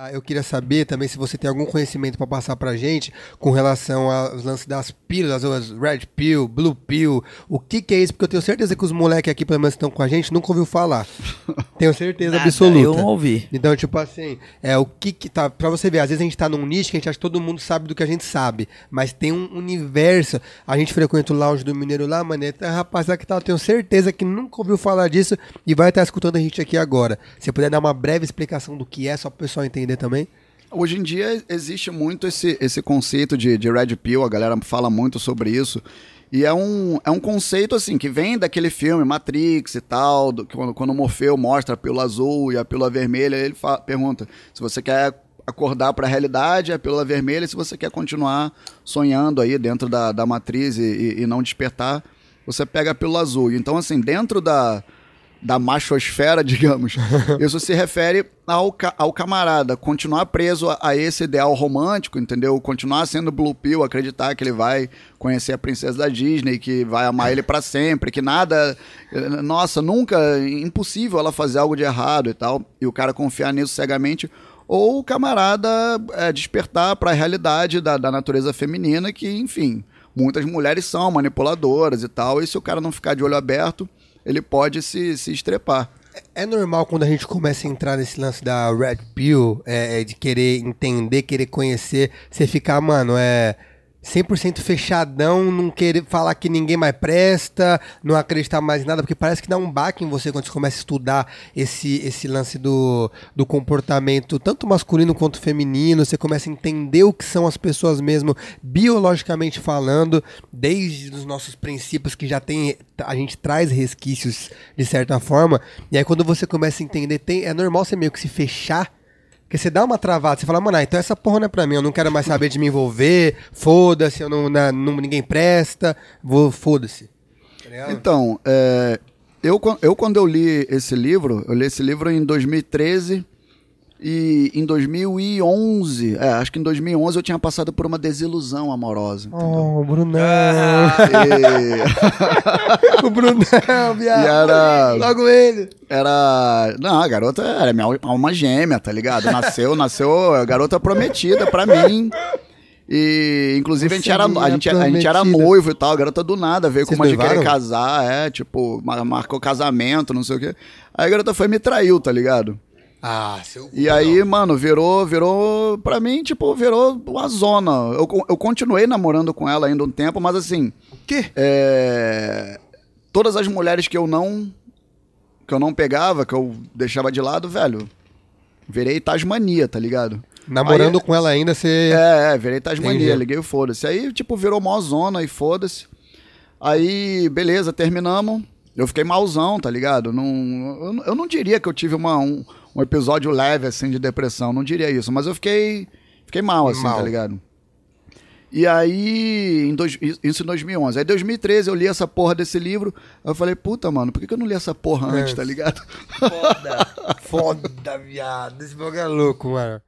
Ah, eu queria saber também se você tem algum conhecimento para passar para gente com relação aos lances das pílulas, as red pill, blue pill, o que, que é isso? Porque eu tenho certeza que os moleques aqui, pelo menos, estão com a gente, nunca ouviu falar. Tenho certeza Nada, absoluta. Eu não ouvi. Então, tipo assim, é o que que tá. Pra você ver, às vezes a gente tá num nicho que a gente acha que todo mundo sabe do que a gente sabe. Mas tem um universo. A gente frequenta o lounge do Mineiro lá, mano. rapaz, rapaz, que tá, tenho certeza que nunca ouviu falar disso e vai estar tá escutando a gente aqui agora. Se puder dar uma breve explicação do que é, só pro pessoal entender também. Hoje em dia existe muito esse, esse conceito de, de Red Pill, a galera fala muito sobre isso. E é um, é um conceito, assim, que vem daquele filme Matrix e tal, do, quando, quando o Morfeu mostra a pílula azul e a pílula vermelha, ele fala, pergunta se você quer acordar para a realidade, é a pílula vermelha, se você quer continuar sonhando aí dentro da, da matriz e, e não despertar, você pega a pílula azul. Então, assim, dentro da da machosfera, digamos, isso se refere ao, ca ao camarada continuar preso a, a, esse ideal romântico, entendeu? Continuar sendo blue pill, acreditar que ele vai conhecer a princesa da Disney, que vai amar ele para sempre, que nada, nossa, nunca, impossível ela fazer algo de errado e tal, e o cara confiar nisso cegamente, ou o camarada é, despertar para a realidade da, da natureza feminina, que, enfim, muitas mulheres são manipuladoras e tal, e se o cara não ficar de olho aberto ele pode se, se estrepar. É normal quando a gente começa a entrar nesse lance da Red Pill, é, é de querer entender, querer conhecer, você ficar, mano, é 100% fechadão, não querer falar que ninguém mais presta, não acreditar mais em nada, porque parece que dá um baque em você quando você começa a estudar esse, esse lance do, do comportamento, tanto masculino quanto feminino, você começa a entender o que são as pessoas mesmo, biologicamente falando, desde os nossos princípios que já tem, a gente traz resquícios de certa forma, e aí quando você começa a entender, tem, é normal você meio que se fechar porque você dá uma travada, você fala, mano, ah, então essa porra não é pra mim, eu não quero mais saber de me envolver, foda-se, eu não, né, não, ninguém presta, vou, foda-se. Tá então, é, eu, eu quando eu li esse livro, eu li esse livro em 2013 e em 2011, é, acho que em 2011 eu tinha passado por uma desilusão amorosa. Entendeu? Oh, Brunão! E... o Brunão, viado! Era... Logo ele! Era. Não, a garota era minha alma gêmea, tá ligado? Nasceu, nasceu a garota prometida pra mim. E, inclusive, a gente, era, a, gente, a gente, era, noivo e tal, a garota do nada veio Vocês com uma levaram? de querer casar, é, tipo, marcou casamento, não sei o quê. Aí a garota foi me traiu, tá ligado? Ah, seu. E aí, mano, virou, virou. Pra mim, tipo, virou uma zona. Eu, eu continuei namorando com ela ainda um tempo, mas assim. O quê? É, todas as mulheres que eu não. Que eu não pegava, que eu deixava de lado, velho. Virei Tasmania, tá ligado? Namorando aí, com ela ainda, você. É, é, virei Tasmania, liguei o foda-se. Aí, tipo, virou mó zona e foda-se. Aí, beleza, terminamos eu fiquei malzão, tá ligado? Não, eu, eu não diria que eu tive uma, um, um, episódio leve, assim, de depressão. Não diria isso. Mas eu fiquei, fiquei mal, assim, tá mal. tá ligado? E aí, em dois, isso em 2011. Aí, em 2013, eu li essa porra desse livro. Aí eu falei, puta, mano, por que, eu não li essa porra antes, é. tá ligado? Foda, foda, viado. Esse bagulho é louco, mano.